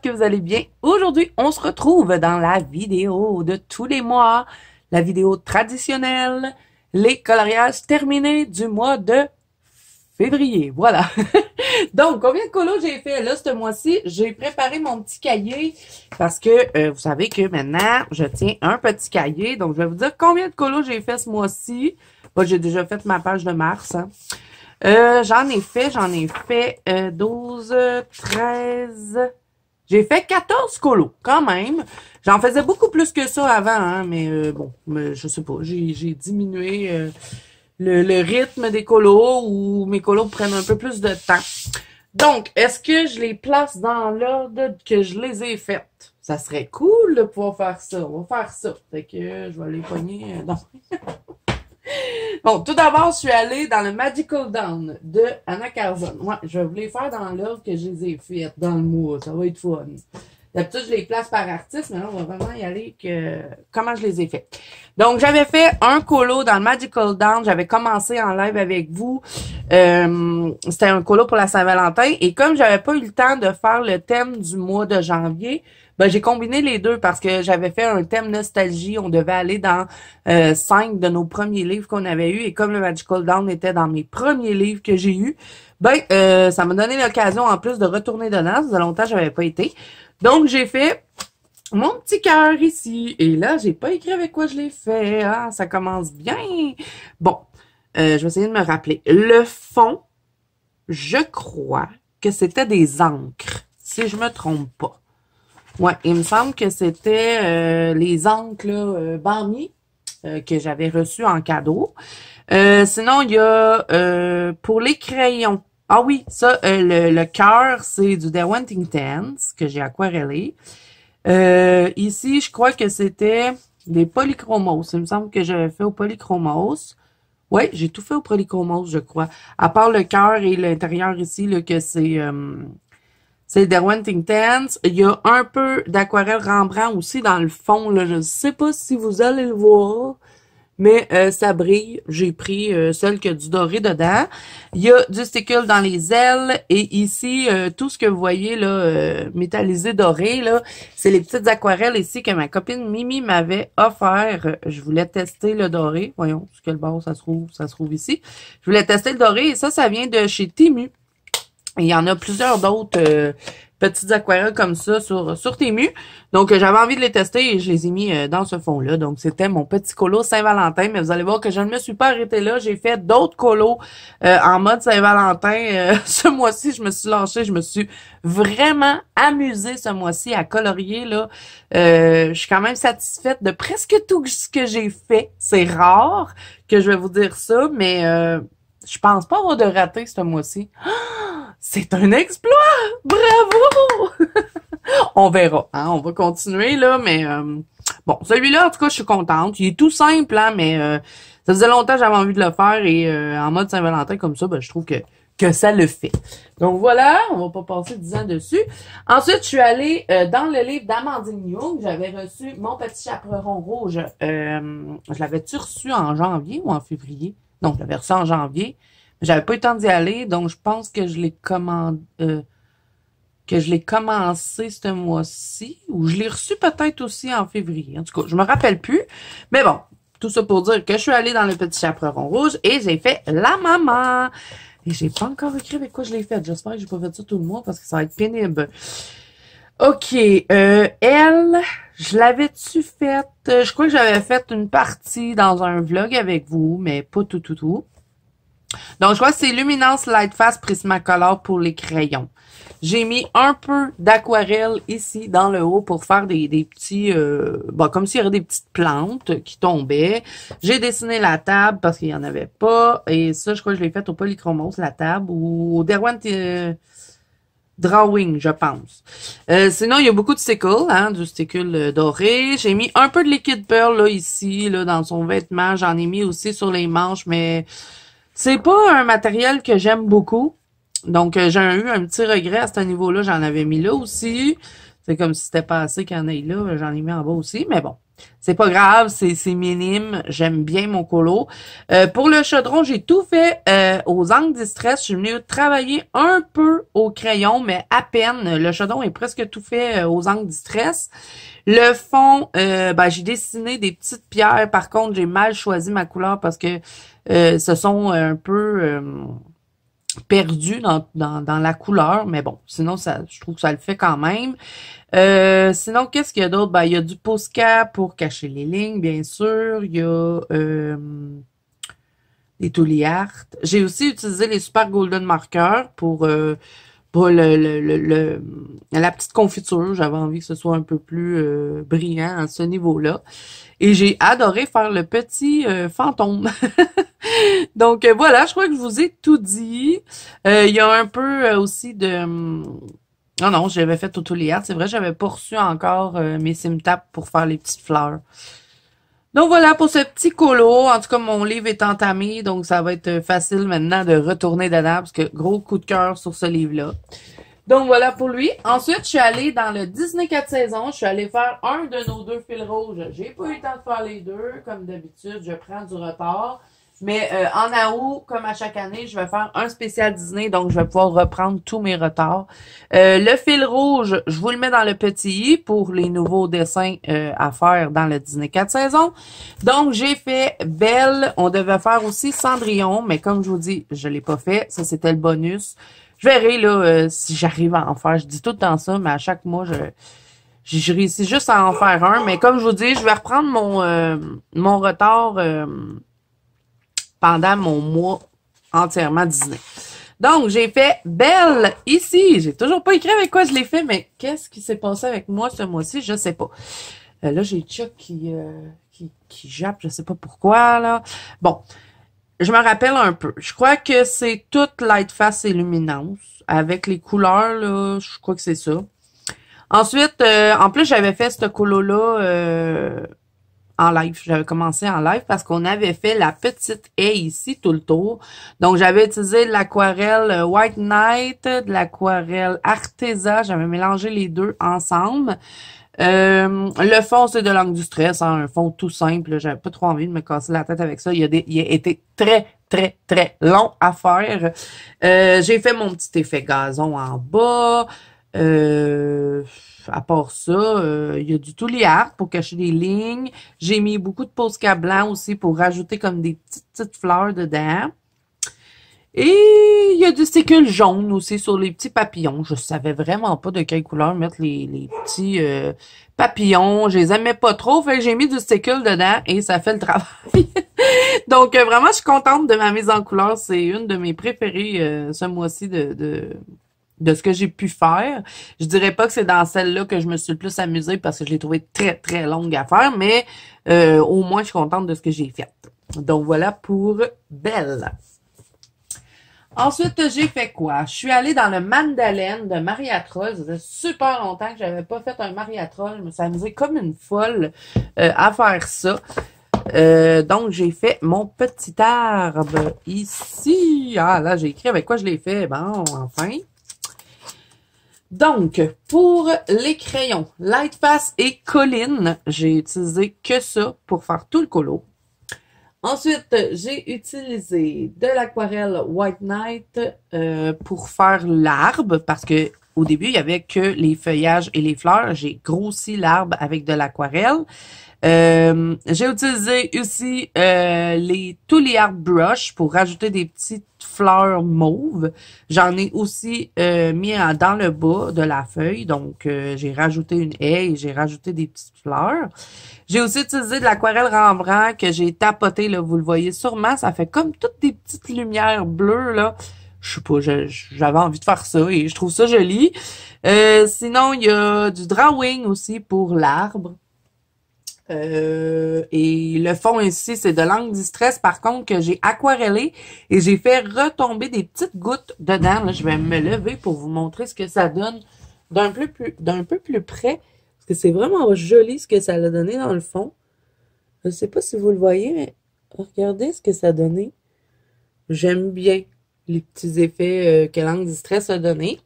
que vous allez bien. Aujourd'hui, on se retrouve dans la vidéo de tous les mois, la vidéo traditionnelle, les coloriages terminés du mois de février. Voilà. Donc, combien de colos j'ai fait là ce mois-ci? J'ai préparé mon petit cahier parce que euh, vous savez que maintenant, je tiens un petit cahier. Donc, je vais vous dire combien de colos j'ai fait ce mois-ci. j'ai déjà fait ma page de mars. Hein. Euh, j'en ai fait, j'en ai fait 12, euh, 13, j'ai fait 14 colos, quand même. J'en faisais beaucoup plus que ça avant, hein, mais euh, bon, je sais pas, j'ai diminué euh, le, rythme des colos ou mes colos prennent un peu plus de temps. Donc, est-ce que je les place dans l'ordre que je les ai faites? Ça serait cool de pouvoir faire ça. On va faire ça. Fait que euh, je vais les pogner dans... Bon, tout d'abord, je suis allée dans le Magical Down de Anna Carson. Ouais, je voulais faire dans l'œuvre que je les ai faites, dans le mois. Ça va être fun. D'habitude, je les place par artiste, mais là, on va vraiment y aller que comment je les ai faites. Donc, j'avais fait un colo dans le Magical Down. J'avais commencé en live avec vous. Euh, c'était un colo pour la Saint-Valentin. Et comme j'avais pas eu le temps de faire le thème du mois de janvier, ben, j'ai combiné les deux parce que j'avais fait un thème nostalgie. On devait aller dans euh, cinq de nos premiers livres qu'on avait eus. Et comme le Magical Down était dans mes premiers livres que j'ai eus, ben, euh, ça m'a donné l'occasion en plus de retourner dedans. Ça De longtemps j'avais pas été. Donc, j'ai fait mon petit cœur ici. Et là, j'ai pas écrit avec quoi je l'ai fait. Ah, ça commence bien. Bon, euh, je vais essayer de me rappeler. Le fond, je crois que c'était des encres, si je me trompe pas. Oui, il me semble que c'était euh, les oncles euh, euh, que j'avais reçu en cadeau. Euh, sinon, il y a pour les crayons. Ah oui, ça, le, cœur, c'est du Intense que j'ai aquarellé. ici, je crois que c'était des polychromos. Il me semble que j'avais fait au polychromos. Oui, j'ai tout fait au polychromos, je crois. À part le cœur et l'intérieur ici, là, que c'est c'est Derwent Intense. Il y a un peu d'aquarelle Rembrandt aussi dans le fond. Je ne sais pas si vous allez le voir, mais euh, ça brille. J'ai pris celle euh, qui a du doré dedans. Il y a du stickle dans les ailes. Et ici, euh, tout ce que vous voyez là, métallisé doré, là, c'est les petites aquarelles ici que ma copine Mimi m'avait offert. Je voulais tester le doré. Voyons, que le bord ça se trouve. Ça se trouve ici. Je voulais tester le doré et ça, ça vient de chez Timu. Il y en a plusieurs d'autres euh, petites aquarelles comme ça sur, sur tes Donc, euh, j'avais envie de les tester et je les ai mis euh, dans ce fond-là. Donc, c'était mon petit colo Saint-Valentin. Mais vous allez voir que je ne me suis pas arrêtée là. J'ai fait d'autres colos en mode Saint-Valentin. ce mois-ci, je me suis lancée. Je me suis vraiment amusée ce mois-ci à colorier. là. je suis quand même satisfaite de presque tout ce que j'ai fait. C'est rare que je vais vous dire ça, mais je pense pas avoir de raté ce mois-ci. Ah! C'est un exploit! Bravo! on verra, hein? on va continuer là, mais euh, bon, celui-là, en tout cas, je suis contente. Il est tout simple, hein, mais euh, ça faisait longtemps que j'avais envie de le faire et euh, en mode Saint-Valentin comme ça, ben, je trouve que que ça le fait. Donc voilà, on va pas passer 10 ans dessus. Ensuite, je suis allée dans le livre d'Amandine Young. J'avais reçu Mon petit chaperon rouge. je l'avais-tu reçu en janvier ou en février? Non, je l'avais reçu en janvier. J'avais pas eu le temps d'y aller, donc je pense que je l'ai commandé. Euh, que je l'ai commencé ce mois-ci, ou je l'ai reçu peut-être aussi en février. En tout cas, je me rappelle plus. Mais bon, tout ça pour dire que je suis allée dans le petit chaperon rouge et j'ai fait la maman. Et j'ai pas encore écrit avec quoi je l'ai fait. J'espère que j'ai pas fait ça tout le mois parce que ça va être pénible. OK. Euh, elle, je l'avais-tu faite? Je crois que j'avais fait une partie dans un vlog avec vous, mais pas tout, tout, tout. Donc, je vois c'est Luminance Lightfast Prismacolor pour les crayons. J'ai mis un peu d'aquarelle ici dans le haut pour faire des, des petits... Euh, comme s'il y avait des petites plantes qui tombaient. J'ai dessiné la table parce qu'il n'y en avait pas. Et ça, je crois que je l'ai fait au polychromos, la table, ou au Derwent euh, Drawing, je pense. Euh, sinon, il y a beaucoup de stickles, hein, du stickle euh, doré. J'ai mis un peu de liquide pearl là, ici, là, dans son vêtement. J'en ai mis aussi sur les manches, mais... C'est pas un matériel que j'aime beaucoup. Donc, euh, j'ai eu un petit regret à ce niveau-là. J'en avais mis là aussi. C'est comme si c'était pas assez qu'il y en ait là. J'en ai mis en bas aussi. Mais bon, c'est pas grave. C'est minime. J'aime bien mon colo. Euh, pour le chaudron, j'ai tout fait euh, aux angles distress. Je suis venue travailler un peu au crayon, mais à peine. Le chaudron est presque tout fait aux angles distress. Le fond, ben, j'ai dessiné des petites pierres. Par contre, j'ai mal choisi ma couleur parce que euh, se sont un peu euh, perdus dans, dans, dans, la couleur, mais bon, sinon, ça, je trouve que ça le fait quand même. Euh, sinon, qu'est-ce qu'il y a d'autre? Ben, il y a du Posca pour cacher les lignes, bien sûr. Il y a des Tully J'ai aussi utilisé les Super Golden Markers pour pas le, le, le, la petite confiture. J'avais envie que ce soit un peu plus euh, brillant à ce niveau-là. Et j'ai adoré faire le petit euh, fantôme. Donc euh, voilà, je crois que je vous ai tout dit. Il y a un peu aussi de... Non, oh non, j'avais fait tout hâtes. C'est vrai, j'avais pas reçu encore mes simtaps pour faire les petites fleurs. Donc voilà pour ce petit colo. En tout cas, mon livre est entamé, donc ça va être euh, facile maintenant de retourner dedans parce que gros coup de cœur sur ce livre-là. Donc voilà pour lui. Ensuite, je suis allée dans le Disney 4 saisons. Je suis allée faire un de nos deux fils rouges. J'ai pas eu le temps de faire les deux, comme d'habitude. Je prends du retard. Mais euh, en haut comme à chaque année, je vais faire un spécial Disney, donc je vais pouvoir reprendre tous mes retards. Euh, le fil rouge, je vous le mets dans le petit i pour les nouveaux dessins euh, à faire dans le Disney 4 saisons. Donc, j'ai fait Belle. On devait faire aussi Cendrillon, mais comme je vous dis, je l'ai pas fait. Ça, c'était le bonus. Je verrai là euh, si j'arrive à en faire. Je dis tout le temps ça, mais à chaque mois, je je réussis juste à en faire un. Mais comme je vous dis, je vais reprendre mon, mon retard pendant mon mois entièrement Disney. Donc, j'ai fait Belle ici. J'ai toujours pas écrit avec quoi je l'ai fait, mais qu'est-ce qui s'est passé avec moi ce mois-ci? Je sais pas. Euh, là, j'ai Chuck qui, euh, qui, qui jappe, je sais pas pourquoi, là. Bon. Je me rappelle un peu. Je crois que c'est toute Light Face et Luminance. Avec les couleurs, là, je crois que c'est ça. Ensuite, euh, en plus, j'avais fait ce colo-là en live. J'avais commencé en live parce qu'on avait fait la petite haie ici tout le tour. Donc, j'avais utilisé de l'aquarelle euh, White Knight, de l'aquarelle Arteza. J'avais mélangé les deux ensemble. Euh, le fond, c'est de l'angle du stress, hein, un fond tout simple. J'avais pas trop envie de me casser la tête avec ça. Il a, été très, très, très long à faire. Euh, j'ai fait mon petit effet gazon en bas. Euh, à part ça, euh, il y a du tout liard pour cacher des lignes. J'ai mis beaucoup de posca blanc aussi pour rajouter comme des petites, petites fleurs dedans. Et il y a du sticule jaune aussi sur les petits papillons. Je savais vraiment pas de quelle couleur mettre les, les petits euh, papillons. Je les aimais pas trop, fait j'ai mis du sticule dedans et ça fait le travail. Donc euh, vraiment, je suis contente de ma mise en couleur. C'est une de mes préférées ce mois-ci de, de, de ce que j'ai pu faire. Je dirais pas que c'est dans celle-là que je me suis le plus amusée parce que je l'ai trouvée très, très longue à faire, mais euh, au moins, je suis contente de ce que j'ai fait. Donc, voilà pour Belle. Ensuite, j'ai fait quoi? Je suis allée dans le mandalène de Mariatrol. Ça faisait super longtemps que j'avais pas fait un Mariatrol. Je me suis comme une folle euh, à faire ça. Euh, donc, j'ai fait mon petit arbre ici. Ah, là, j'ai écrit avec quoi je l'ai fait. Bon, enfin. Donc, pour les crayons, Lightface et Colline, j'ai utilisé que ça pour faire tout le colo. Ensuite, j'ai utilisé de l'aquarelle White Night euh, pour faire l'arbre parce que au début, il y avait que les feuillages et les fleurs. J'ai grossi l'arbre avec de l'aquarelle. Euh, j'ai utilisé aussi euh, les tous les art brush pour rajouter des petites fleurs mauves. J'en ai aussi euh, mis dans le bas de la feuille, donc euh, j'ai rajouté une haie j'ai rajouté des petites fleurs. J'ai aussi utilisé de l'aquarelle Rembrandt que j'ai tapoté, là, vous le voyez sûrement, ça fait comme toutes des petites lumières bleues, là. Je sais pas, j'avais envie de faire ça et je trouve ça joli. Euh, sinon, il y a du drawing aussi pour l'arbre. Euh, et le fond ici, c'est de l'angle distress, par contre, que j'ai aquarellé et j'ai fait retomber des petites gouttes dedans. je vais me lever pour vous montrer ce que ça donne d'un peu plus, d'un peu plus près. Parce que c'est vraiment joli ce que ça a donné dans le fond. Je sais pas si vous le voyez, mais regardez ce que ça a donné. J'aime bien les petits effets euh, que l'angle distress a donné.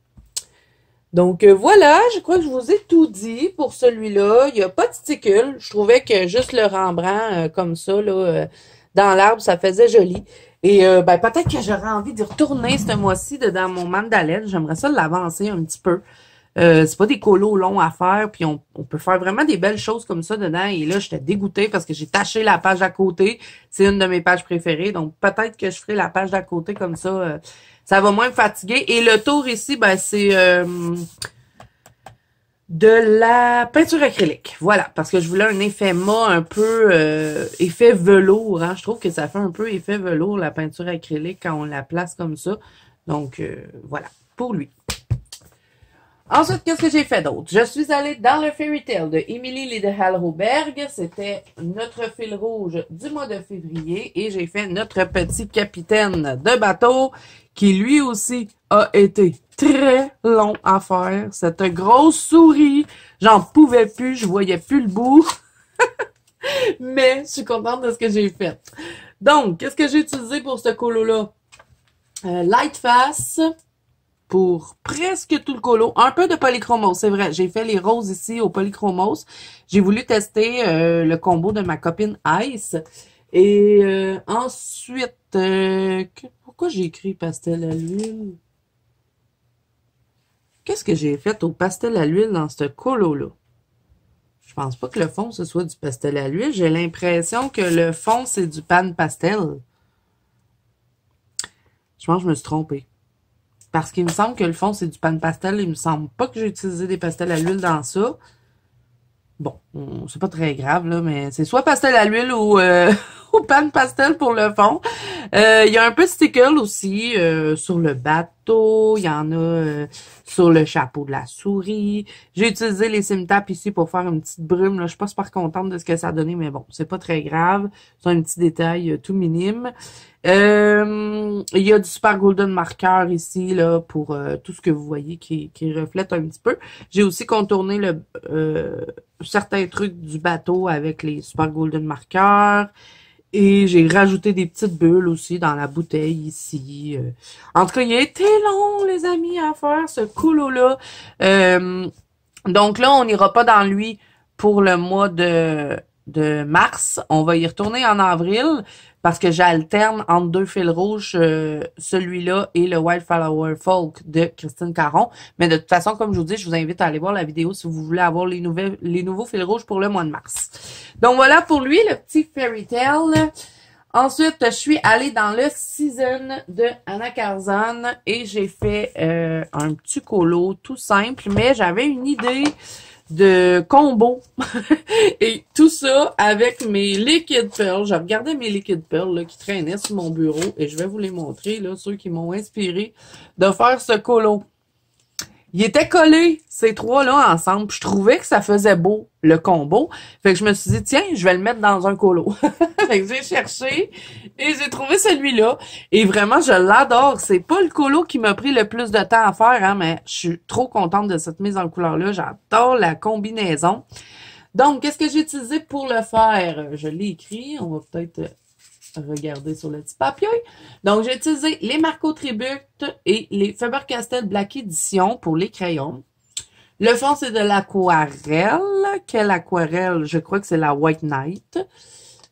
Donc euh, voilà, je crois que je vous ai tout dit pour celui-là. Il n'y a pas de sticule. Je trouvais que juste le Rembrandt euh, comme ça, là, euh, dans l'arbre, ça faisait joli. Et ben, peut-être que j'aurais envie d'y retourner ce mois-ci dedans mon mandalène. J'aimerais ça l'avancer un petit peu. Euh, c'est pas des colos longs à faire, puis on, peut faire vraiment des belles choses comme ça dedans. Et là, j'étais dégoûtée parce que j'ai taché la page à côté. C'est une de mes pages préférées, donc peut-être que je ferai la page d'à côté comme ça ça va moins me fatiguer. Et le tour ici, ben, c'est euh, de la peinture acrylique. Voilà, parce que je voulais un effet mât, un peu euh, effet velours. Hein. Je trouve que ça fait un peu effet velours, la peinture acrylique, quand on la place comme ça. Donc, euh, voilà, pour lui. Ensuite, qu'est-ce que j'ai fait d'autre? Je suis allée dans le Fairy Tale de Emily Lidehal-Roberg. C'était notre fil rouge du mois de février et j'ai fait notre petit capitaine de bateau qui lui aussi a été très long à faire. Cette grosse souris, j'en pouvais plus, je voyais plus le bout. Mais je suis contente de ce que j'ai fait. Donc, qu'est-ce que j'ai utilisé pour ce colo-là? Euh, Lightface, pour presque tout le colo. Un peu de polychromos, c'est vrai. J'ai fait les roses ici au polychromos. J'ai voulu tester euh, le combo de ma copine Ice. Et euh, ensuite, euh, pourquoi j'ai écrit pastel à l'huile? Qu'est-ce que j'ai fait au pastel à l'huile dans ce colo-là? Je pense pas que le fond, ce soit du pastel à l'huile. J'ai l'impression que le fond, c'est du pan pastel. Je pense que je me suis trompée. Parce qu'il me semble que le fond, c'est du pan pastel. Il me semble pas que j'ai utilisé des pastels à l'huile dans ça. Bon, c'est pas très grave, là, mais c'est soit pastel à l'huile ou, euh, au pan pastel pour le fond. Euh, il y a un peu de stickle aussi euh, sur le bateau. Il y en a euh, sur le chapeau de la souris. J'ai utilisé les simtaps ici pour faire une petite brume. Là. Je suis pas super contente de ce que ça a donné, mais bon, c'est pas très grave. C'est un petit détail tout minime. Il y a du super golden marker ici là pour tout ce que vous voyez qui, qui reflète un petit peu. J'ai aussi contourné le certains trucs du bateau avec les super golden Marker. Et j'ai rajouté des petites bulles aussi dans la bouteille ici. Euh. En tout cas, il a été long, les amis, à faire ce coulo-là. Euh, donc là, on n'ira pas dans lui pour le mois de de mars. On va y retourner en avril parce que j'alterne entre deux fils rouges, euh, celui-là et le Wildflower Folk de Christine Caron. Mais de toute façon, comme je vous dis, je vous invite à aller voir la vidéo si vous voulez avoir les, nouvelles, les nouveaux fils rouges pour le mois de mars. Donc voilà pour lui, le petit fairy tale. Ensuite, je suis allée dans le Season de Anna Carzan et j'ai fait euh, un petit colo tout simple, mais j'avais une idée de combos. et tout ça avec mes liquid pearls. Je regardais mes liquid pearls là, qui traînaient sur mon bureau et je vais vous les montrer, là, ceux qui m'ont inspiré de faire ce colo. Il était collé, ces trois-là, ensemble. je trouvais que ça faisait beau, le combo. Fait que je me suis dit, tiens, je vais le mettre dans un colo. fait que j'ai cherché et j'ai trouvé celui-là. Et vraiment, je l'adore. C'est pas le colo qui m'a pris le plus de temps à faire, hein, mais je suis trop contente de cette mise en couleur-là. J'adore la combinaison. Donc, qu'est-ce que j'ai utilisé pour le faire? Je l'ai écrit. On va peut-être Regardez sur le petit papier. Donc, j'ai utilisé les Marco Tribute et les Faber-Castell Black Edition pour les crayons. Le fond, c'est de l'aquarelle. Quelle aquarelle? Je crois que c'est la White Knight.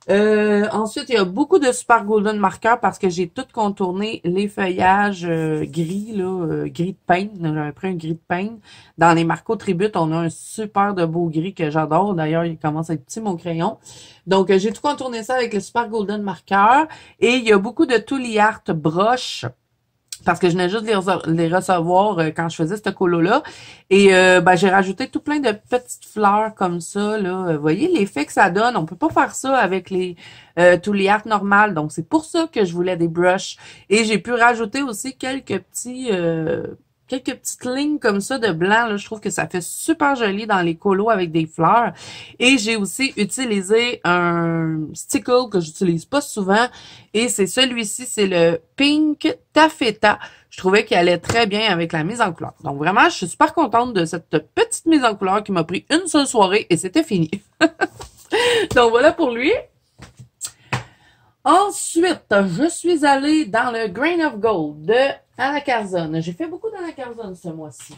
Euh, ensuite, il y a beaucoup de Super Golden Marker parce que j'ai tout contourné les feuillages euh, gris, là, euh, gris de peintre, J'avais pris un gris de peintre, Dans les Marco Tribute, on a un super de beau gris que j'adore. D'ailleurs, il commence à être petit, mon crayon. Donc, euh, j'ai tout contourné ça avec le Super Golden Marker. Et il y a beaucoup de Tully Art broche parce que je venais juste les, recevoir, les euh, recevoir quand je faisais ce colo-là. Et euh, ben, j'ai rajouté tout plein de petites fleurs comme ça. Là. Vous euh, voyez l'effet que ça donne. On peut pas faire ça avec les tous les arts normales. Donc, c'est pour ça que je voulais des brushes. Et j'ai pu rajouter aussi quelques petits quelques petites lignes comme ça de blanc. Là, je trouve que ça fait super joli dans les colos avec des fleurs. Et j'ai aussi utilisé un stickle que j'utilise pas souvent. Et c'est celui-ci, c'est le Pink Taffeta. Je trouvais qu'il allait très bien avec la mise en couleur. Donc vraiment, je suis super contente de cette petite mise en couleur qui m'a pris une seule soirée et c'était fini. Donc voilà pour lui. Ensuite, je suis allée dans le Grain of Gold de Anna J'ai fait beaucoup d'Anna Carzone ce mois-ci.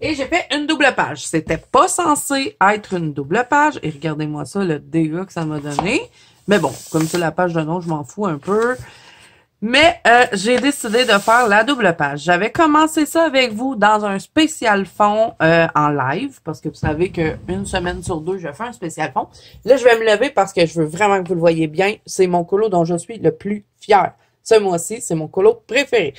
Et j'ai fait une double page. C'était pas censé être une double page. Et regardez-moi ça, le dégât que ça m'a donné. Mais bon, comme c'est la page de nom, je m'en fous un peu. Mais euh, j'ai décidé de faire la double page. J'avais commencé ça avec vous dans un spécial fond euh, en live, parce que vous savez qu'une semaine sur deux, je fais un spécial fond. Là, je vais me lever parce que je veux vraiment que vous le voyez bien. C'est mon colo dont je suis le plus fier. Ce mois-ci, c'est mon colo préféré.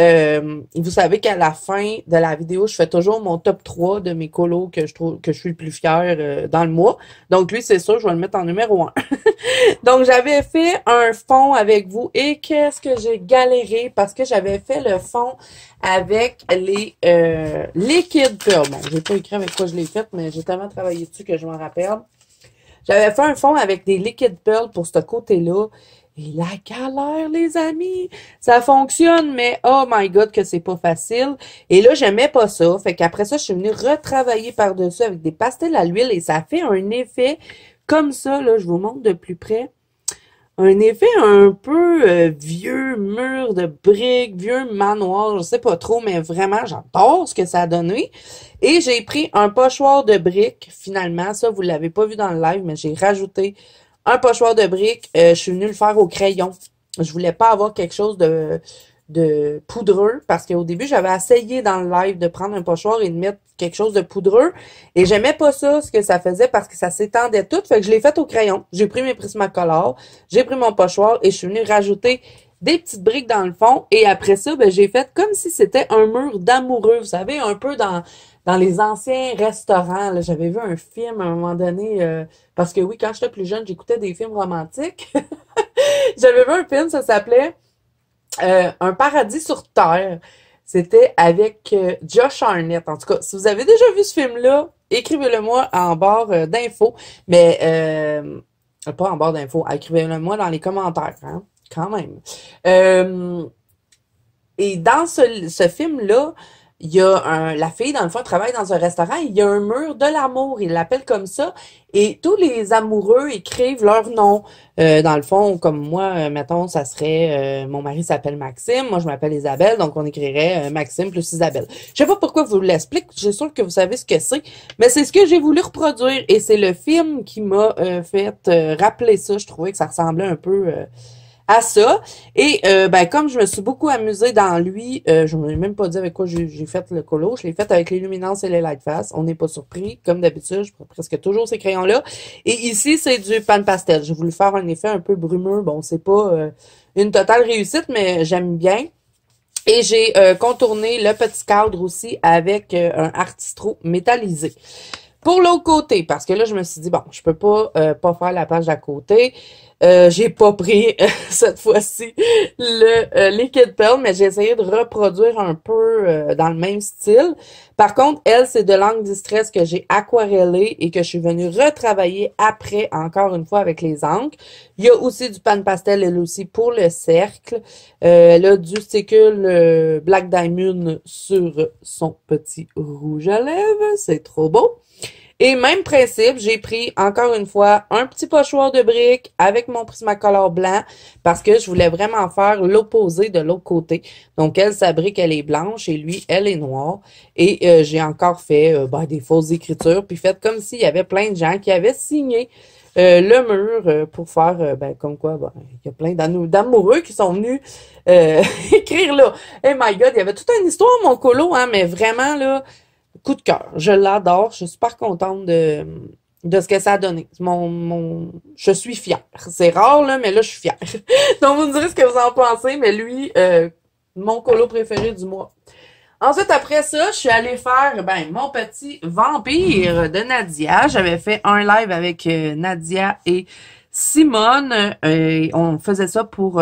Euh, vous savez qu'à la fin de la vidéo, je fais toujours mon top 3 de mes colos que je trouve que je suis le plus fier euh, dans le mois. Donc lui, c'est sûr, je vais le mettre en numéro 1. Donc j'avais fait un fond avec vous et qu'est-ce que j'ai galéré parce que j'avais fait le fond avec les euh, liquid pearls. Bon, je n'ai pas écrit avec quoi je l'ai fait, mais j'ai tellement travaillé dessus que je m'en rappelle. J'avais fait un fond avec des liquid pearls pour ce côté-là. Et la galère, les amis! Ça fonctionne, mais oh my god que c'est pas facile. Et là, j'aimais pas ça. Fait qu'après ça, je suis venue retravailler par-dessus avec des pastels à l'huile et ça fait un effet comme ça. Là, je vous montre de plus près. Un effet un peu euh, vieux mur de briques, vieux manoir, je sais pas trop, mais vraiment, j'adore ce que ça a donné. Et j'ai pris un pochoir de briques, finalement. Ça, vous l'avez pas vu dans le live, mais j'ai rajouté un pochoir de briques, euh, je suis venue le faire au crayon. Je voulais pas avoir quelque chose de, de poudreux parce qu'au début, j'avais essayé dans le live de prendre un pochoir et de mettre quelque chose de poudreux et j'aimais pas ça, ce que ça faisait parce que ça s'étendait tout. Fait que je l'ai fait au crayon. J'ai pris mes prismacolores, j'ai pris mon pochoir et je suis venue rajouter des petites briques dans le fond et après ça, ben, j'ai fait comme si c'était un mur d'amoureux, vous savez, un peu dans dans les anciens restaurants. J'avais vu un film à un moment donné, euh, parce que oui, quand j'étais plus jeune, j'écoutais des films romantiques. J'avais vu un film, ça s'appelait euh, Un paradis sur terre. C'était avec euh, Josh Arnett. En tout cas, si vous avez déjà vu ce film-là, écrivez-le-moi en barre d'infos. Mais pas en barre d'infos, écrivez-le-moi dans les commentaires, hein, quand même. et dans ce film-là, il y a un, la fille, dans le fond, travaille dans un restaurant, il y a un mur de l'amour, il l'appelle comme ça, et tous les amoureux écrivent leur nom. Euh, dans le fond, comme moi, euh, mettons, ça serait, euh, mon mari s'appelle Maxime, moi je m'appelle Isabelle, donc on écrirait Maxime plus Isabelle. Je sais pas pourquoi vous l'explique, je suis sûr que vous savez ce que c'est, mais c'est ce que j'ai voulu reproduire, et c'est le film qui m'a fait rappeler ça, je trouvais que ça ressemblait un peu à ça. Et euh, ben, comme je me suis beaucoup amusée dans lui, euh, je ne même pas dit avec quoi j'ai fait le colo. Je l'ai fait avec les luminances et les light On n'est pas surpris. Comme d'habitude, je prends presque toujours ces crayons-là. Et ici, c'est du pan pastel. J'ai voulu faire un effet un peu brumeux. Bon, c'est pas euh, une totale réussite, mais j'aime bien. Et j'ai contourné le petit cadre aussi avec un artistro métallisé. Pour l'autre côté, parce que là, je me suis dit, bon, je peux pas pas faire la page à côté. Euh, j'ai pas pris cette fois-ci le euh, Liquid Pearl, mais j'ai essayé de reproduire un peu euh, dans le même style. Par contre, elle, c'est de l'angle distress que j'ai aquarellé et que je suis venue retravailler après, encore une fois, avec les angles. Il y a aussi du pan pastel, elle aussi, pour le cercle. elle a du sticule Black Diamond sur son petit rouge à lèvres. C'est trop beau. Et même principe, j'ai pris encore une fois un petit pochoir de briques avec mon prismacolor blanc parce que je voulais vraiment faire l'opposé de l'autre côté. Donc elle, sa brique, elle est blanche et lui, elle est noire. Et euh, j'ai encore fait euh, ben, des fausses écritures, puis fait comme s'il y avait plein de gens qui avaient signé euh, le mur pour faire, ben, comme quoi, ben, il y a plein d'amoureux qui sont venus écrire là. Hey eh my God, il y avait toute une histoire, mon colo, hein, mais vraiment, là, coup de cœur. Je l'adore. Je suis super contente de, de ce que ça a donné. Mon, je suis fière. C'est rare, là, mais là, je suis fière. Donc, vous me direz ce que vous en pensez, mais lui, euh, mon colo préféré du mois. Ensuite, après ça, je suis allée faire ben, mon petit vampire de Nadia. J'avais fait un live avec euh, Nadia et Simone. Euh, on faisait ça pour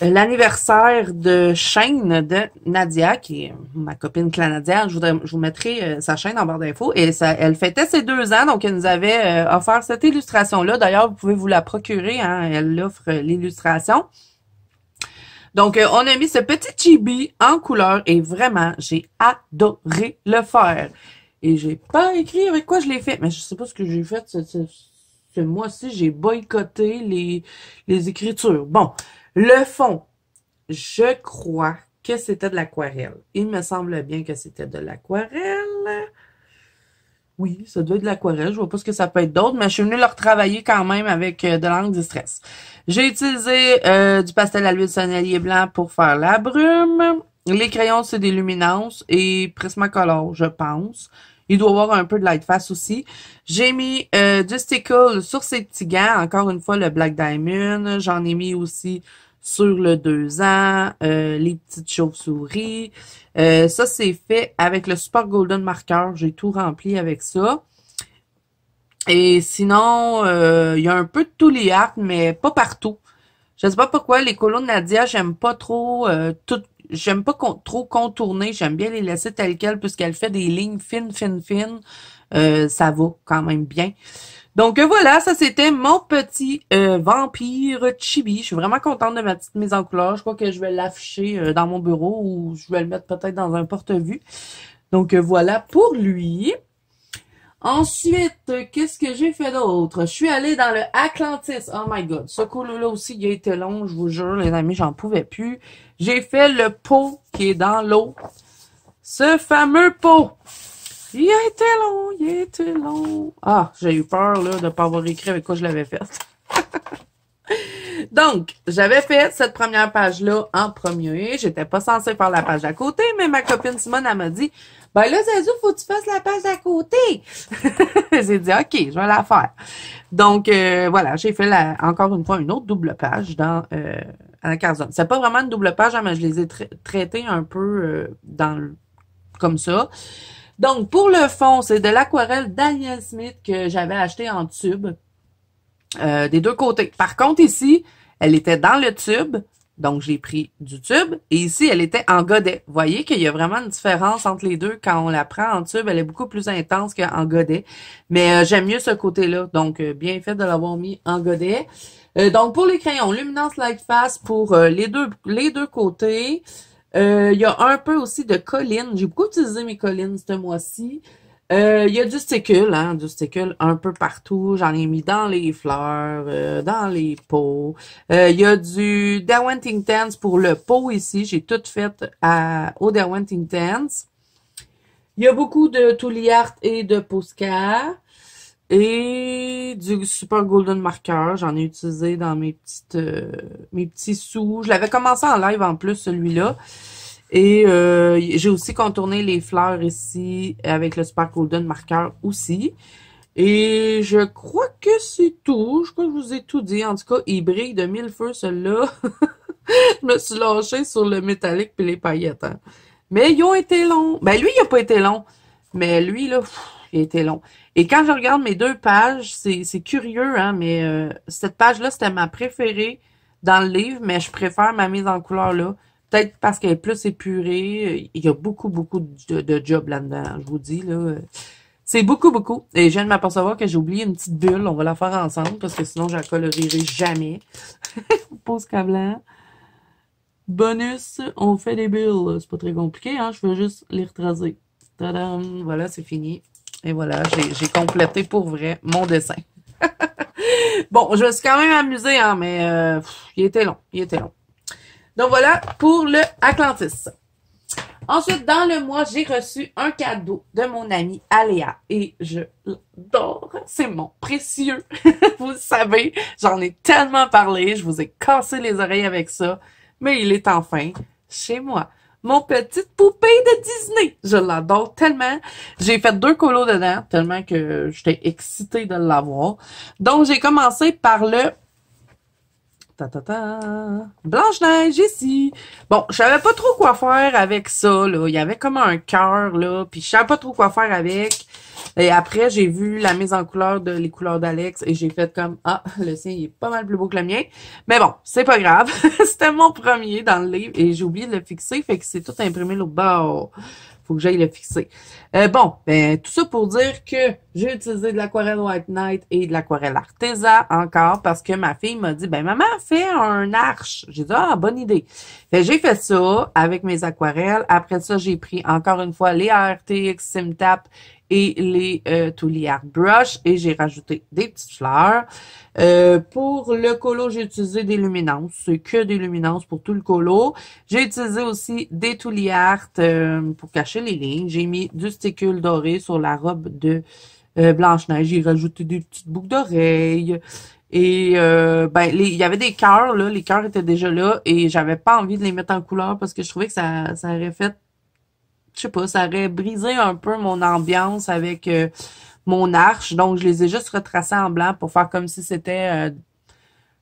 l'anniversaire de chaîne de Nadia, qui est ma copine canadienne. Je, voudrais, je vous mettrai euh, sa chaîne en barre d'infos. Et ça, elle fêtait ses deux ans, donc elle nous avait euh, offert cette illustration-là. D'ailleurs, vous pouvez vous la procurer. Hein. elle offre euh, l'illustration. Donc, on a mis ce petit chibi en couleur et vraiment, j'ai adoré le faire. Et j'ai pas écrit avec quoi je l'ai fait, mais je sais pas ce que j'ai fait. C'est moi ce ci j'ai boycotté les, les écritures. Bon, le fond, je crois que c'était de l'aquarelle. Il me semble bien que c'était de l'aquarelle. Oui, ça doit être de l'aquarelle. Je vois pas ce que ça peut être d'autre, mais je suis venue le retravailler quand même avec euh, de l'angle distress. J'ai utilisé euh, du pastel à l'huile sonalier blanc pour faire la brume. Les crayons, c'est des luminances et Prismacolor, je pense. Il doit avoir un peu de light face aussi. J'ai mis euh, du stickle sur ces petits gants. Encore une fois, le Black Diamond. J'en ai mis aussi sur le 2 ans, euh, les petites chauves-souris. Euh, ça, c'est fait avec le support Golden Marker. J'ai tout rempli avec ça. Et sinon, euh, il y a un peu de tous les arts, mais pas partout. Je sais pas pourquoi les colonnes de Nadia, j'aime pas trop tout. J'aime pas trop contourner, j'aime bien les laisser telles quelles puisqu'elle fait des lignes fines, fines, fines. Euh, ça vaut quand même bien. Donc euh, voilà, ça c'était mon petit euh, vampire chibi. Je suis vraiment contente de ma petite mise en couleur. Je crois que je vais l'afficher dans mon bureau ou je vais le mettre peut-être dans un porte-vue. Donc voilà pour lui. Ensuite, qu'est-ce que j'ai fait d'autre? Je suis allée dans le Atlantis. Oh my god. Ce coup-là aussi, il a été long, je vous jure, les amis, j'en pouvais plus. J'ai fait le pot qui est dans l'eau. Ce fameux pot. Il a été long, il a été long. Ah, j'ai eu peur de ne pas avoir écrit avec quoi je l'avais faite. Donc, j'avais fait cette première page-là en premier. J'étais pas censée faire la page à côté, mais ma copine Simone, elle m'a dit, ben là, Zazou, faut que tu fasses la page à côté. j'ai dit, OK, je vais la faire. Donc, euh, voilà, j'ai fait encore une fois une autre double page dans, euh, à la Carzone. C'est pas vraiment une double page, hein, mais je les ai traitées un peu euh, dans comme ça. Donc, pour le fond, c'est de l'aquarelle Daniel Smith que j'avais acheté en tube. Euh, des deux côtés. Par contre, ici, elle était dans le tube. Donc, j'ai pris du tube. Et ici, elle était en godet. Vous voyez qu'il y a vraiment une différence entre les deux. Quand on la prend en tube, elle est beaucoup plus intense qu'en godet. Mais euh, j'aime mieux ce côté-là. Donc, euh, bien fait de l'avoir mis en godet. donc, pour les crayons, Luminance Light pour les, deux, les deux côtés. Euh, il y a un peu aussi de collines. J'ai beaucoup utilisé mes collines ce mois-ci. Euh, il y a du stécule, hein, du stécule un peu partout. J'en ai mis dans les fleurs, euh, dans les pots. Il y a du Derwent Intense pour le pot ici. J'ai tout fait à, au Derwent Intense. Il y a beaucoup de Touliart et de Posca. Et du super golden marker, j'en ai utilisé dans mes petites euh, mes petits sous. Je l'avais commencé en live en plus celui-là. Et euh, j'ai aussi contourné les fleurs ici avec le super golden marker aussi. Et je crois que c'est tout. Je crois que je vous ai tout dit. En tout cas, il brille de mille feux celui-là. je me suis lâchée sur le métallique puis les paillettes. Hein. Mais ils ont été longs. Ben lui, il n'a pas été long. Mais lui, là, il a été long. Et quand je regarde mes deux pages, c'est curieux, hein, mais euh, cette page-là, c'était ma préférée dans le livre, mais je préfère ma mise en couleur-là. Peut-être parce qu'elle est plus épurée. Il y a beaucoup, beaucoup de, de là-dedans, je vous dis. là. C'est beaucoup, beaucoup. Et je viens de m'apercevoir que j'ai oublié une petite bulle. On va la faire ensemble parce que sinon, je la colorierai jamais. Pose câblant. Hein. Bonus, on fait des bulles. C'est pas très compliqué, hein? Je veux juste les retraser. Tadam! Voilà, c'est fini. Et voilà, j'ai complété pour vrai mon dessin. bon, je me suis quand même amusée, hein, mais euh, il était long, il était long. Donc voilà pour le Atlantis. Ensuite, dans le mois, j'ai reçu un cadeau de mon amie Aléa et je l'adore. C'est mon précieux. vous savez, j'en ai tellement parlé, je vous ai cassé les oreilles avec ça, mais il est enfin chez moi mon petite poupée de Disney. Je l'adore tellement. J'ai fait deux colos dedans, tellement que j'étais excitée de l'avoir. Donc, j'ai commencé par le ta, ta, ta. Blanche-Neige ici. Bon, je savais pas trop quoi faire avec ça, là. Il y avait comme un cœur, là, puis je savais pas trop quoi faire avec. Et après, j'ai vu la mise en couleur de les couleurs d'Alex et j'ai fait comme Ah, le sien il est pas mal plus beau que le mien. Mais bon, c'est pas grave. C'était mon premier dans le livre et j'ai oublié de le fixer, fait que c'est tout imprimé là bord faut que j'aille le fixer. Euh, bon, ben, tout ça pour dire que j'ai utilisé de l'aquarelle White Night et de l'aquarelle Arteza encore parce que ma fille m'a dit, ben, maman, fais un arche. J'ai dit, ah, bonne idée. Fait, j'ai fait ça avec mes aquarelles. Après ça, j'ai pris encore une fois les ARTX SimTap et les euh, Brush et j'ai rajouté des petites fleurs. Euh, pour le colo, j'ai utilisé des luminances, c'est que des luminances pour tout le colo. J'ai utilisé aussi des Touliard euh, pour cacher les lignes. J'ai mis du sticule doré sur la robe de euh, Blanche-Neige. J'ai rajouté des petites boucles d'oreilles. Et ben il y avait des cœurs là, les cœurs étaient déjà là et j'avais pas envie de les mettre en couleur parce que je trouvais que ça ça aurait fait je sais pas, ça aurait brisé un peu mon ambiance avec euh, mon arche. Donc, je les ai juste retracés en blanc pour faire comme si c'était, euh,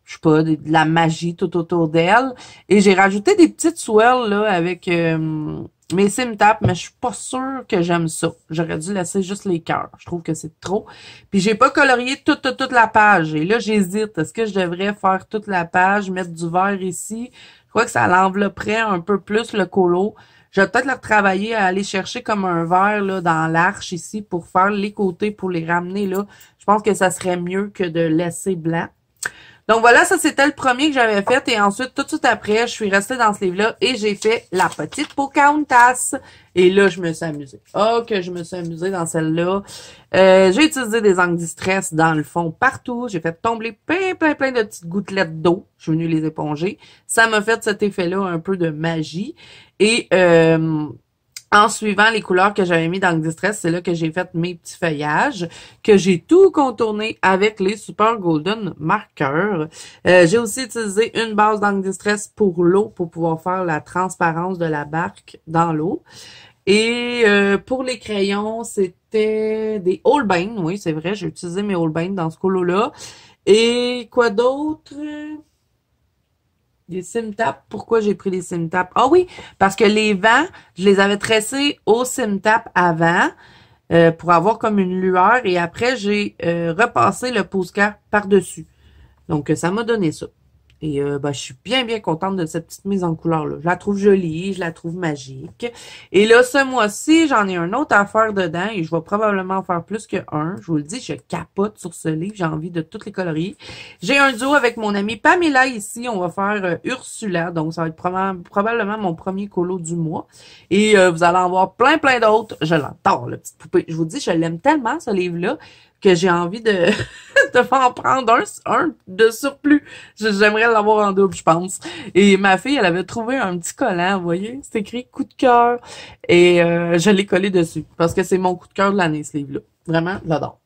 je sais pas, de, la magie tout autour d'elle. Et j'ai rajouté des petites swells là, avec euh, mes tape, mais je suis pas sûre que j'aime ça. J'aurais dû laisser juste les cœurs. Je trouve que c'est trop. Puis j'ai pas colorié toute, toute, toute la page. Et là, j'hésite. Est-ce que je devrais faire toute la page, mettre du vert ici? Je crois que ça l'envelopperait un peu plus le colo. Je vais peut-être leur travailler à aller chercher comme un verre là, dans l'arche ici pour faire les côtés, pour les ramener là. Je pense que ça serait mieux que de laisser blanc. Donc voilà, ça c'était le premier que j'avais fait. Et ensuite, tout de suite après, je suis restée dans ce livre-là et j'ai fait La Petite Pocahontas. Et là, je me suis amusée. Oh, que je me suis amusée dans celle-là. Euh, j'ai utilisé des angles distress dans le fond partout. J'ai fait tomber plein, plein, plein de petites gouttelettes d'eau. Je suis venue les éponger. Ça m'a fait cet effet-là un peu de magie. Et... Euh, en suivant les couleurs que j'avais mis dans le distress, c'est là que j'ai fait mes petits feuillages, que j'ai tout contourné avec les Super Golden Markers. Euh, j'ai aussi utilisé une base dans distress pour l'eau, pour pouvoir faire la transparence de la barque dans l'eau. Et euh, pour les crayons, c'était des Holbein. Oui, c'est vrai, j'ai utilisé mes Holbein dans ce colo-là. Et quoi d'autre les SimTap, pourquoi j'ai pris des SimTap? Ah oui, parce que les vents, je les avais tressés au SimTap avant euh, pour avoir comme une lueur et après j'ai euh, repassé le Posca par-dessus. Donc ça m'a donné ça. Et euh, bah, je suis bien, bien contente de cette petite mise en couleur. Là. Je la trouve jolie, je la trouve magique. Et là, ce mois-ci, j'en ai un autre à faire dedans et je vais probablement en faire plus qu'un. Je vous le dis, je capote sur ce livre. J'ai envie de toutes les coloris. J'ai un duo avec mon amie Pamela ici. On va faire euh, Ursula. Donc, ça va être probablement mon premier colo du mois. Et euh, vous allez en voir plein, plein d'autres. Je l'entends, la petite poupée. Je vous dis, je l'aime tellement, ce livre-là que j'ai envie de, de faire prendre un, de surplus. J'aimerais l'avoir en double, je pense. Et ma fille, elle avait trouvé un petit collant, vous voyez, c'est écrit coup de cœur. Et euh, je l'ai collé dessus parce que c'est mon coup de cœur de l'année, ce livre-là. Vraiment, j'adore.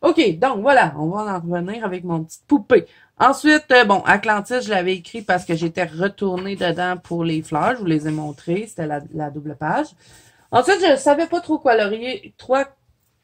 OK, donc voilà, on va en revenir avec mon petite poupée. Ensuite, euh, bon, Atlantis, je l'avais écrit parce que j'étais retournée dedans pour les fleurs. Je vous les ai montrées. C'était la, double page. Ensuite, je ne savais pas trop quoi, colorier, trois,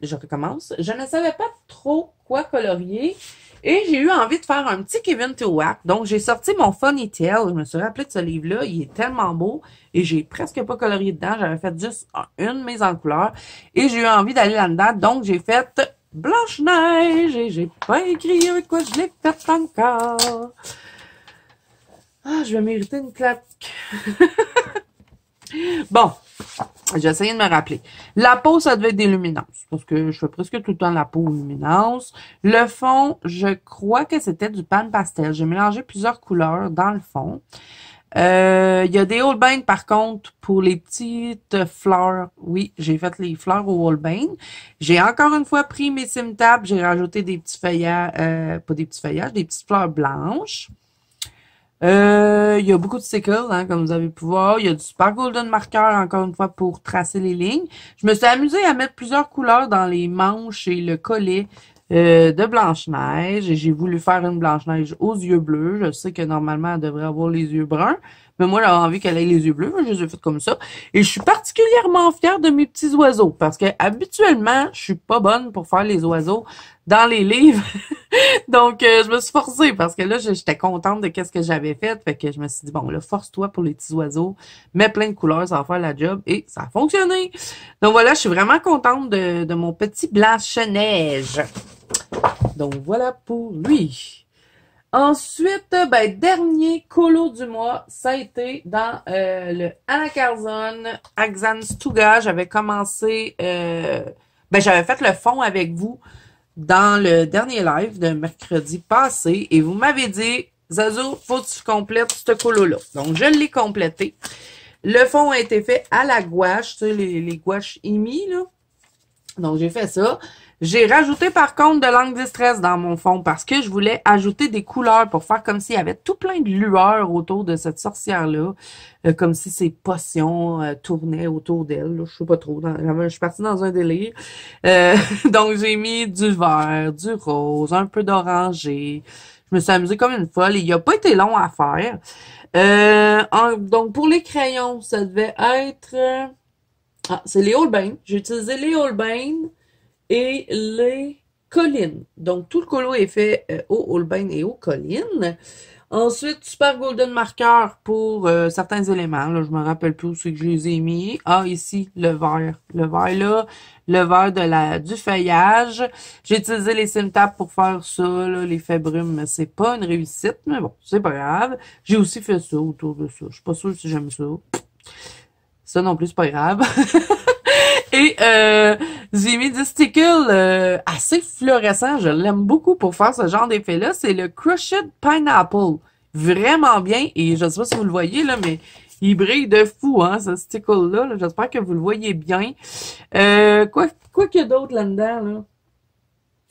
je recommence. Je ne savais pas trop quoi colorier et j'ai eu envie de faire un petit Kevin Wack. Donc, j'ai sorti mon Funny Je me suis rappelé de ce livre-là. Il est tellement beau et j'ai presque pas colorié dedans. J'avais fait juste une mise en couleur et j'ai eu envie d'aller là-dedans. Donc, j'ai fait Blanche-Neige et j'ai pas écrit avec quoi je l'ai fait encore. Ah, je vais mériter une claque. bon, essayé de me rappeler. La peau, ça devait être des luminances, parce que je fais presque tout le temps la peau luminances. Le fond, je crois que c'était du pan pastel. J'ai mélangé plusieurs couleurs dans le fond. Euh, il y a des Holbein, par contre, pour les petites fleurs. Oui, j'ai fait les fleurs au Holbein. J'ai encore une fois pris mes simtables. J'ai rajouté des petits feuillages, euh, pas des petits feuillages, des petites fleurs blanches. Euh, il y a beaucoup de sickles, hein, comme vous avez pu voir. Il y a du super golden marker, encore une fois, pour tracer les lignes. Je me suis amusée à mettre plusieurs couleurs dans les manches et le collet euh, de Blanche-Neige. j'ai voulu faire une Blanche-Neige aux yeux bleus. Je sais que normalement, elle devrait avoir les yeux bruns. Mais moi, j'avais envie qu'elle ait les yeux bleus. Je les ai fait comme ça. Et je suis particulièrement fière de mes petits oiseaux parce que habituellement, je suis pas bonne pour faire les oiseaux dans les livres. Donc, euh, je me suis forcée parce que là, j'étais contente de qu'est-ce que j'avais fait. Fait que je me suis dit, bon, là, force-toi pour les petits oiseaux. Mets plein de couleurs, ça va faire la job. Et ça a fonctionné. Donc voilà, je suis vraiment contente de, de mon petit blanche-neige. Donc voilà pour lui. Ensuite, ben, dernier colo du mois, ça a été dans euh, le Anacarzon, Axan Stuga. J'avais commencé, euh, ben, j'avais fait le fond avec vous dans le dernier live de mercredi passé et vous m'avez dit, Zazo, faut que tu complètes ce colo-là. Donc, je l'ai complété. Le fond a été fait à la gouache, tu sais, les, les gouaches IMI, là. Donc, j'ai fait ça. J'ai rajouté, par contre, de l'angle distress dans mon fond parce que je voulais ajouter des couleurs pour faire comme s'il y avait tout plein de lueurs autour de cette sorcière-là, euh, comme si ses potions euh, tournaient autour d'elle. Je sais pas trop. je suis partie dans un délire. Euh, donc, j'ai mis du vert, du rose, un peu d'oranger. Je me suis amusée comme une folle. Et il a pas été long à faire. donc, pour les crayons, ça devait être... Ah, c'est les Holbein. J'ai utilisé les Holbein et les Collines. Donc, tout le colo est fait euh, au aux Holbein et aux Collines. Ensuite, super golden Marker pour euh, certains éléments. Là, je me rappelle plus où c'est que je les ai mis. Ah, ici, le vert. Le vert là, le vert de la, du feuillage. J'ai utilisé les simtap pour faire ça. Là, les fébrumes, c'est pas une réussite, mais bon, c'est pas grave. J'ai aussi fait ça autour de ça. Je suis pas sûre si j'aime ça. Ça non plus, pas grave. Et euh, j'ai mis des stickles euh, assez fluorescents. Je l'aime beaucoup pour faire ce genre d'effet-là. C'est le Crushed Pineapple. Vraiment bien. Et je sais pas si vous le voyez, là, mais il brille de fou, hein, ce stickle-là. J'espère que vous le voyez bien. Euh, quoi quoi qu'il y a d'autre là-dedans,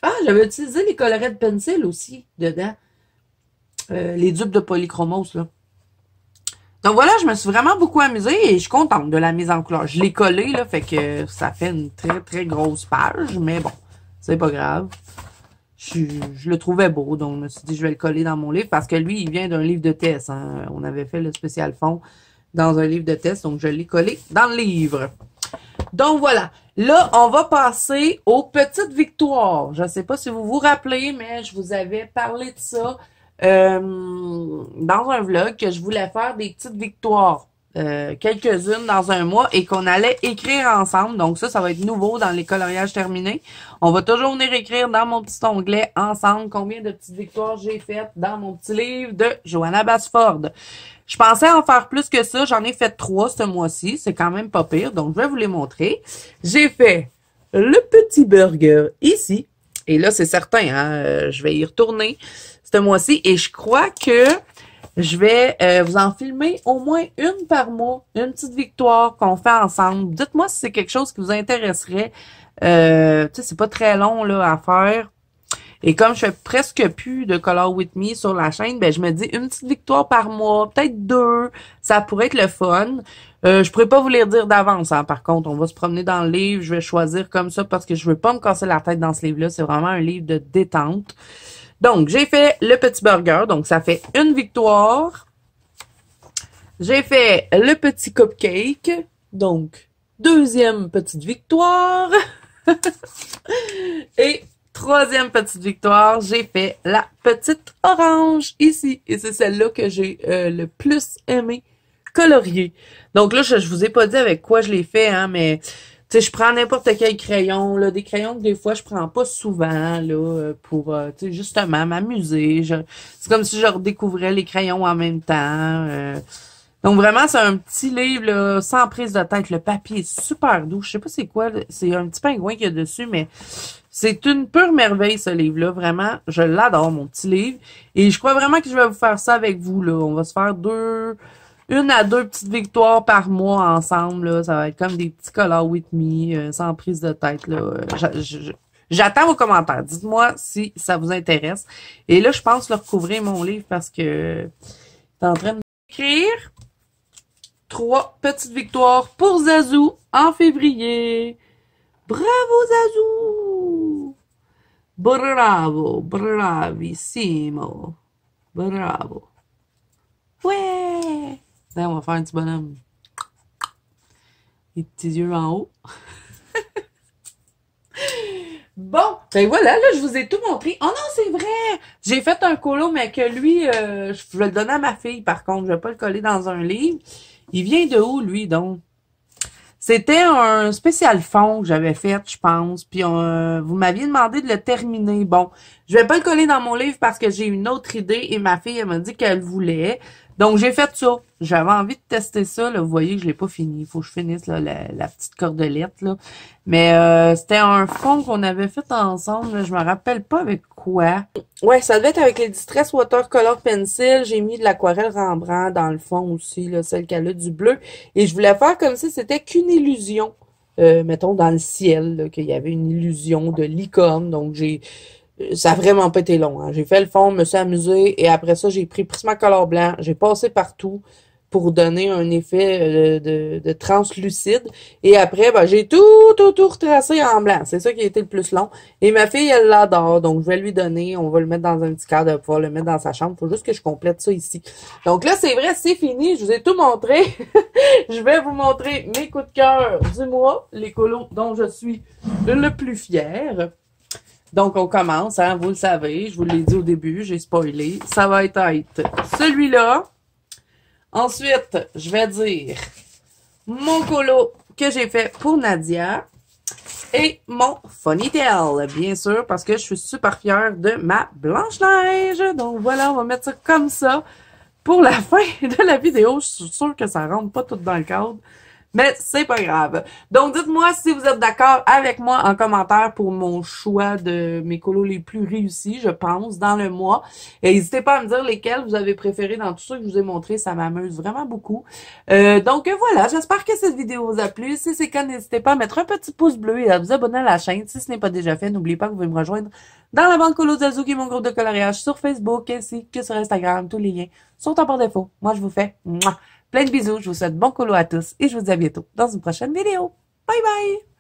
Ah, j'avais utilisé les colorets de pencil aussi, dedans. les dupes de polychromos, là. Donc voilà, je me suis vraiment beaucoup amusée et je suis contente de la mise en couleur. Je l'ai collé là, fait que ça fait une très, très grosse page, mais bon, c'est pas grave. Je, le trouvais beau, donc je me suis dit, je vais le coller dans mon livre parce que lui, il vient d'un livre de thèse. Hein. On avait fait le spécial fond dans un livre de thèse, donc je l'ai collé dans le livre. Donc voilà. Là, on va passer aux petites victoires. Je ne sais pas si vous vous rappelez, mais je vous avais parlé de ça euh, dans un vlog que je voulais faire des petites victoires, euh, quelques-unes dans un mois, et qu'on allait écrire ensemble. Donc ça, ça va être nouveau dans les coloriages terminés. On va toujours venir écrire dans mon petit onglet ensemble combien de petites victoires j'ai faites dans mon petit livre de Joanna Basford. Je pensais en faire plus que ça. J'en ai fait trois ce mois-ci. C'est quand même pas pire. Donc, je vais vous les montrer. J'ai fait le petit burger ici. Et là, c'est certain, hein, euh, je vais y retourner ce mois-ci. Et je crois que je vais euh, vous en filmer au moins une par mois, une petite victoire qu'on fait ensemble. Dites-moi si c'est quelque chose qui vous intéresserait. Euh, tu sais, c'est pas très long là à faire. Et comme je fais presque plus de Color With Me sur la chaîne, ben je me dis une petite victoire par mois, peut-être deux, ça pourrait être le fun. Euh, je pourrais pas vous les dire d'avance, hein. par contre, on va se promener dans le livre, je vais choisir comme ça parce que je veux pas me casser la tête dans ce livre-là, c'est vraiment un livre de détente. Donc, j'ai fait le petit burger, donc ça fait une victoire. J'ai fait le petit cupcake, donc deuxième petite victoire. Et Troisième petite victoire, j'ai fait la petite orange ici. Et c'est celle-là que j'ai euh, le plus aimé colorier. Donc là, je, je, vous ai pas dit avec quoi je l'ai fait, hein, mais tu sais, je prends n'importe quel crayon, là, des crayons que des fois je prends pas souvent, là, euh, pour, euh, tu sais, justement m'amuser. C'est comme si je redécouvrais les crayons en même temps. Donc vraiment, c'est un petit livre sans prise de tête. Le papier est super doux. Je sais pas c'est quoi. C'est un petit pingouin qu'il y a dessus, mais c'est une pure merveille ce livre-là. Vraiment, je l'adore, mon petit livre. Et je crois vraiment que je vais vous faire ça avec vous. Là. On va se faire deux. Une à deux petites victoires par mois ensemble. Là. Ça va être comme des petits colors with me, euh, sans prise de tête. Là. J'attends vos commentaires. Dites-moi si ça vous intéresse. Et là, je pense le recouvrir mon livre parce que euh, t'es en train de m'écrire. Trois petites victoires pour Zazou en février. Bravo Zazou! Bravo, bravissimo. Bravo. Ouais! on va faire un petit bonhomme. Les petits yeux en haut. Bon, ben voilà, là, je vous ai tout montré. Oh non, c'est vrai! J'ai fait un colo, mais que lui, euh, je vais le donner à ma fille, par contre. Je vais pas le coller dans un livre. Il vient de où, lui, donc? C'était un spécial fond que j'avais fait, je pense. Puis euh, vous m'aviez demandé de le terminer. Bon, je vais pas le coller dans mon livre parce que j'ai une autre idée et ma fille elle m'a dit qu'elle voulait. Donc, j'ai fait ça. J'avais envie de tester ça. Là. Vous voyez que je l'ai pas fini. Il faut que je finisse la, petite cordelette. Là. Mais euh, c'était un fond qu'on avait fait ensemble. Je me rappelle pas avec quoi. Ouais, ça devait être avec les Distress Watercolor Pencil. J'ai mis de l'aquarelle Rembrandt dans le fond aussi, là, celle qui a du bleu. Et je voulais faire comme si c'était qu'une illusion. Euh, mettons dans le ciel, qu'il y avait une illusion de licorne. Donc j'ai ça a vraiment pas été long. Hein. J'ai fait le fond, me suis amusé et après ça, j'ai pris couleur blanc, j'ai passé partout pour donner un effet euh, de, de, translucide. Et après, ben, j'ai tout, tout, tout retracé en blanc. C'est ça qui a été le plus long. Et ma fille, elle l'adore. Donc, je vais lui donner. On va le mettre dans un petit cadre. On va le mettre dans sa chambre. Faut juste que je complète ça ici. Donc là, c'est vrai, c'est fini. Je vous ai tout montré. je vais vous montrer mes coups de cœur du mois. Les colons dont je suis le plus fière. Donc, on commence, hein, vous le savez, je vous l'ai dit au début, j'ai spoilé. Ça va être, celui-là. Ensuite, je vais dire mon colo que j'ai fait pour Nadia et mon tell bien sûr, parce que je suis super fière de ma Blanche-Neige. Donc voilà, on va mettre ça comme ça pour la fin de la vidéo. Je suis sûre que ça rentre pas tout dans le cadre. Mais c'est pas grave. Donc, dites-moi si vous êtes d'accord avec moi en commentaire pour mon choix de mes colos les plus réussis, je pense, dans le mois. Et n'hésitez pas à me dire lesquels vous avez préférés dans tout ce que je vous ai montré. Ça m'amuse vraiment beaucoup. Euh, donc, voilà. J'espère que cette vidéo vous a plu. Si c'est le cas, n'hésitez pas à mettre un petit pouce bleu et à vous abonner à la chaîne si ce n'est pas déjà fait. N'oubliez pas que vous pouvez me rejoindre dans la bande Colo qui est mon groupe de coloriage sur Facebook ainsi que sur Instagram. Tous les liens sont en par défaut. Moi, je vous fais Plein de bisous, je vous souhaite bon colo à tous et je vous dis à bientôt dans une prochaine vidéo. Bye bye